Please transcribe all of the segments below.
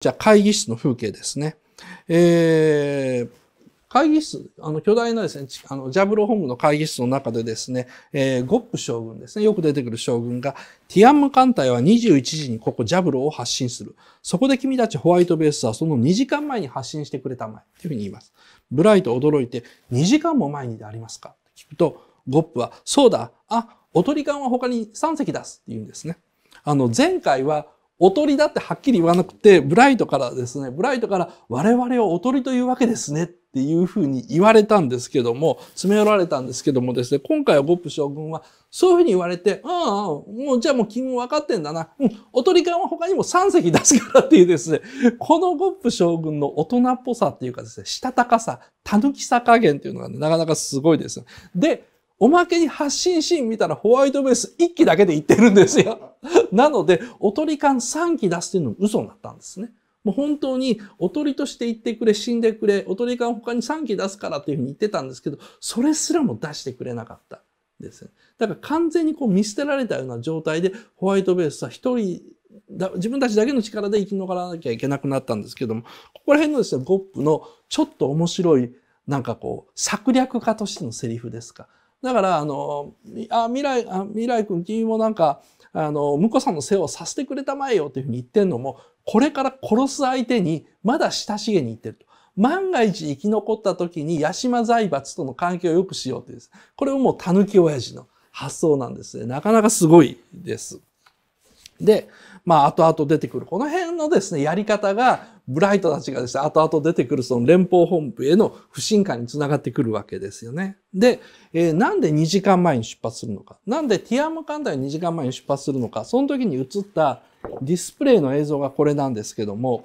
じゃあ会議室の風景ですね。えー、会議室、あの、巨大なですね、あの、ジャブロ本部の会議室の中でですね、えー、ゴップ将軍ですね、よく出てくる将軍が、ティアンム艦隊は21時にここジャブロを発信する。そこで君たちホワイトベースはその2時間前に発信してくれたまえ。というふうに言います。ブライト驚いて、2時間も前にでありますかって聞くと、ゴップは、そうだ、あ、おとり艦は他に3隻出すって言うんですね。あの、前回はおとりだってはっきり言わなくて、ブライトからですね、ブライトから我々をおとりというわけですねっていうふうに言われたんですけども、詰め寄られたんですけどもですね、今回はゴップ将軍はそういうふうに言われて、ああ、もうじゃあもう君も分かってんだな。うん、おとり感は他にも3隻出すからっていうですね、このゴップ将軍の大人っぽさっていうかですね、したたかさ、たぬきさ加減っていうのがね、なかなかすごいです。で、おまけに発信シーン見たらホワイトベース1機だけで行ってるんですよ。なので、おとり感3機出すっていうのも嘘になったんですね。もう本当におとりとして言ってくれ、死んでくれ、おとり感他に3機出すからっていうふうに言ってたんですけど、それすらも出してくれなかったですね。だから完全にこう見捨てられたような状態で、ホワイトベースは一人だ自分たちだけの力で生き残らなきゃいけなくなったんですけども、ここら辺のですね、ゴップのちょっと面白い、なんかこう、策略家としてのセリフですか。だから、あの、あ、未来、あ未来君、君もなんか、あの、婿さんの世話をさせてくれたまえよっていうふうに言ってんのも、これから殺す相手に、まだ親しげに言ってると。万が一生き残った時に、八島財閥との関係を良くしようってです。これをもう狸親父の発想なんですね。なかなかすごいです。で、まあ、後々出てくる。この辺のですね、やり方が、ブライトたちがですね、後々出てくるその連邦本部への不信感につながってくるわけですよね。で、えー、なんで2時間前に出発するのか。なんでティアム艦隊2時間前に出発するのか。その時に映ったディスプレイの映像がこれなんですけども、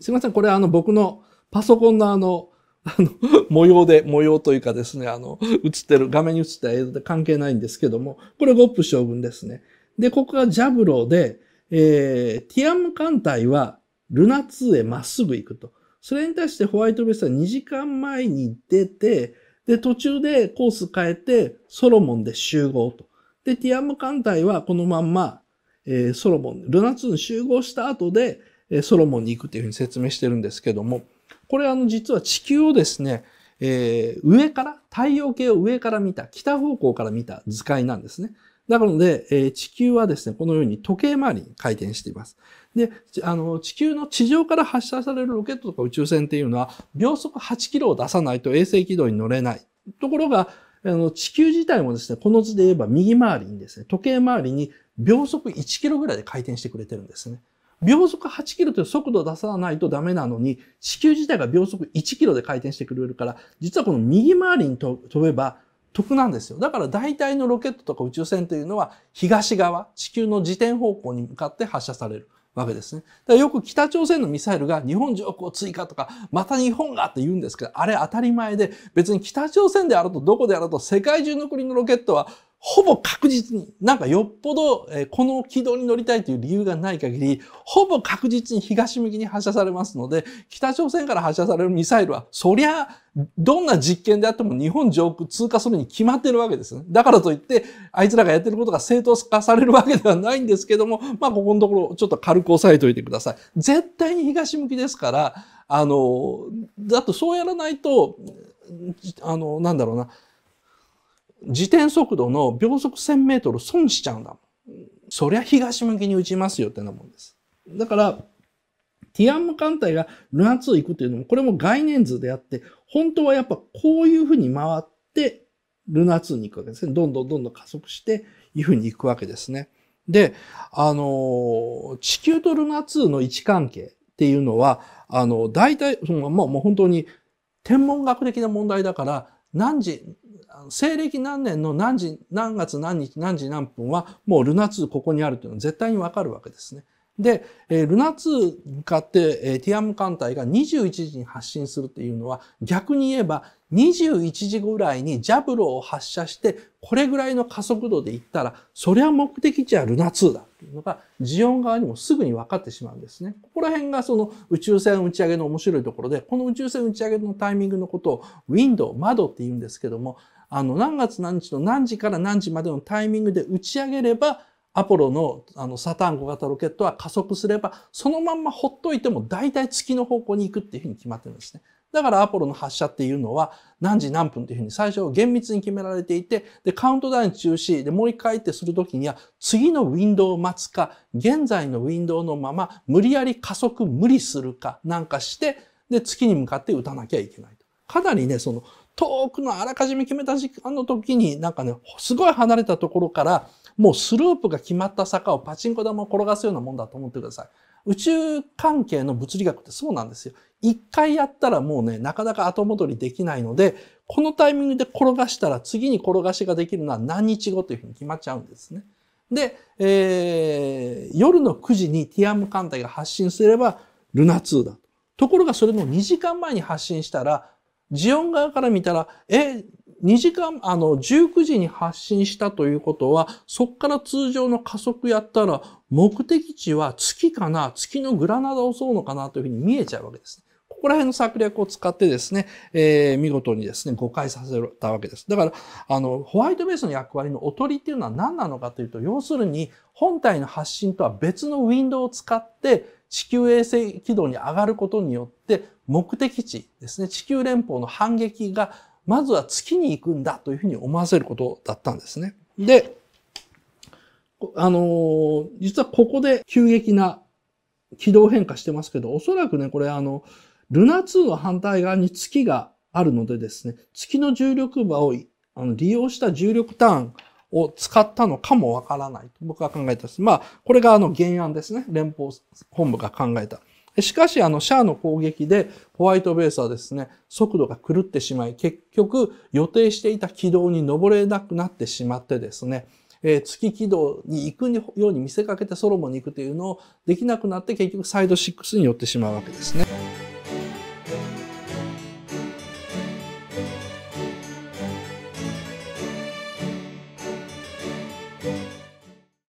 すいません、これあの僕のパソコンのあの、あの、模様で、模様というかですね、あの、映ってる、画面に映った映像で関係ないんですけども、これゴップ将軍ですね。で、ここがジャブローで、えー、ティアム艦隊はルナ2へまっすぐ行くと。それに対してホワイトベースは2時間前に出て、で、途中でコース変えて、ソロモンで集合と。で、ティアム艦隊はこのまんま、えー、ソロモン、ルナ2に集合した後で、えー、ソロモンに行くというふうに説明してるんですけども、これあの実は地球をですね、えー、上から、太陽系を上から見た、北方向から見た図解なんですね。なので、えー、地球はですね、このように時計回りに回転しています。で、あの、地球の地上から発射されるロケットとか宇宙船っていうのは、秒速8キロを出さないと衛星軌道に乗れない。ところが、あの、地球自体もですね、この図で言えば右回りにですね、時計回りに秒速1キロぐらいで回転してくれてるんですね。秒速8キロという速度を出さないとダメなのに、地球自体が秒速1キロで回転してくれるから、実はこの右回りに飛べば、得なんですよ。だから大体のロケットとか宇宙船というのは東側、地球の自転方向に向かって発射される。わけですね。だからよく北朝鮮のミサイルが日本上空を追加とか、また日本がって言うんですけど、あれ当たり前で、別に北朝鮮であろうとどこであろうと世界中の国のロケットはほぼ確実に、なんかよっぽど、えこの軌道に乗りたいという理由がない限り、ほぼ確実に東向きに発射されますので、北朝鮮から発射されるミサイルは、そりゃ、どんな実験であっても日本上空通過するに決まってるわけですね。だからといって、あいつらがやってることが正当化されるわけではないんですけども、まあ、ここのところちょっと軽く押さえておいてください。絶対に東向きですから、あの、だとそうやらないと、あの、なんだろうな、自転速度の秒速1000メートル損しちゃうんだもん。そりゃ東向きに打ちますよってなもんです。だから、ティアンム艦隊がルナ2行くっていうのも、これも概念図であって、本当はやっぱこういうふうに回って、ルナ2に行くわけですね。どんどんどんどん加速して、いうふうに行くわけですね。で、あの地球とルナ2の位置関係っていうのは、あの、大体、その、もう本当に天文学的な問題だから、何時、西暦何年の何時、何月何日何時何分はもうルナ2ここにあるというのは絶対にわかるわけですね。で、えー、ルナ2かって、えー、ティアム艦隊が21時に発進するっていうのは逆に言えば21時ぐらいにジャブロを発射してこれぐらいの加速度で行ったらそりゃ目的地はルナ2だ。いうのが、ジオン側にもすぐに分かってしまうんですね。ここら辺がその宇宙船打ち上げの面白いところで、この宇宙船打ち上げのタイミングのことをウィンドウ、窓って言うんですけども、あの、何月何日の何時から何時までのタイミングで打ち上げれば、アポロのあのサターン5型ロケットは加速すれば、そのまんまほっといても大体月の方向に行くっていうふうに決まってるんですね。だからアポロの発射っていうのは何時何分っていうふうに最初厳密に決められていて、で、カウントダウン中止、で、もう一回ってするときには次のウィンドウを待つか、現在のウィンドウのまま無理やり加速無理するかなんかして、で、月に向かって打たなきゃいけないと。かなりね、その遠くのあらかじめ決めた時間の時になんかね、すごい離れたところからもうスループが決まった坂をパチンコ玉を転がすようなもんだと思ってください。宇宙関係の物理学ってそうなんですよ。一回やったらもうね、なかなか後戻りできないので、このタイミングで転がしたら次に転がしができるのは何日後というふうに決まっちゃうんですね。で、えー、夜の9時にティアム艦隊が発信すればルナ2だと。ところがそれの2時間前に発信したら、ジオン側から見たら、え、2時間、あの、19時に発信したということは、そこから通常の加速やったら、目的地は月かな、月のグラナダを襲うのかなというふうに見えちゃうわけです、ね。ここら辺の策略を使ってですね、えー、見事にですね、誤解させたわけです。だから、あの、ホワイトベースの役割のおとりっていうのは何なのかというと、要するに、本体の発信とは別のウィンドウを使って、地球衛星軌道に上がることによって、目的地ですね、地球連邦の反撃がまずは月に行くんだというふうに思わせることだったんですね。で、あのー、実はここで急激な軌道変化してますけど、おそらくね、これあの、ルナ2の反対側に月があるのでですね、月の重力場をあの利用した重力ターンを使ったのかもわからないと僕は考えんです。まあ、これがあの原案ですね。連邦本部が考えた。しかし、あの、シャアの攻撃で、ホワイトベースはですね、速度が狂ってしまい、結局、予定していた軌道に登れなくなってしまってですね、えー、月軌道に行くように見せかけてソロモンに行くというのをできなくなって、結局、サイド6に寄ってしまうわけですね。